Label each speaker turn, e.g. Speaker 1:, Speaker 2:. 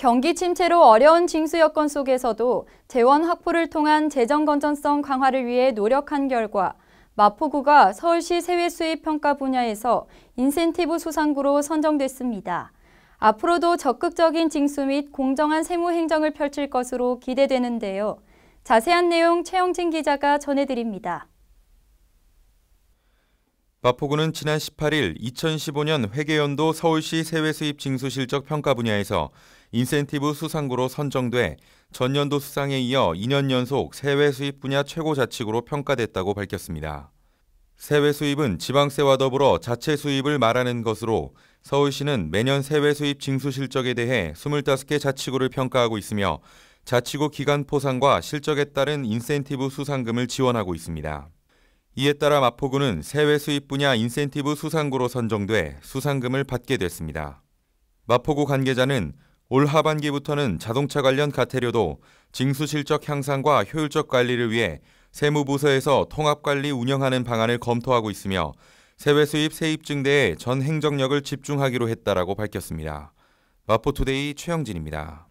Speaker 1: 경기 침체로 어려운 징수 여건 속에서도 재원 확보를 통한 재정 건전성 강화를 위해 노력한 결과 마포구가 서울시 세외 수입 평가 분야에서 인센티브 수상구로 선정됐습니다. 앞으로도 적극적인 징수 및 공정한 세무 행정을 펼칠 것으로 기대되는데요. 자세한 내용 최영진 기자가 전해드립니다.
Speaker 2: 마포구는 지난 18일 2015년 회계연도 서울시 세외수입 징수실적 평가 분야에서 인센티브 수상구로 선정돼 전년도 수상에 이어 2년 연속 세외 수입 분야 최고 자치구로 평가됐다고 밝혔습니다. 세외 수입은 지방세와 더불어 자체 수입을 말하는 것으로 서울시는 매년 세외 수입 징수 실적에 대해 25개 자치구를 평가하고 있으며 자치구 기간 포상과 실적에 따른 인센티브 수상금을 지원하고 있습니다. 이에 따라 마포구는 세외 수입 분야 인센티브 수상구로 선정돼 수상금을 받게 됐습니다. 마포구 관계자는 올 하반기부터는 자동차 관련 가태료도 징수 실적 향상과 효율적 관리를 위해 세무부서에서 통합관리 운영하는 방안을 검토하고 있으며 세외 수입 세입 증대에 전 행정력을 집중하기로 했다라고 밝혔습니다. 마포투데이 최영진입니다.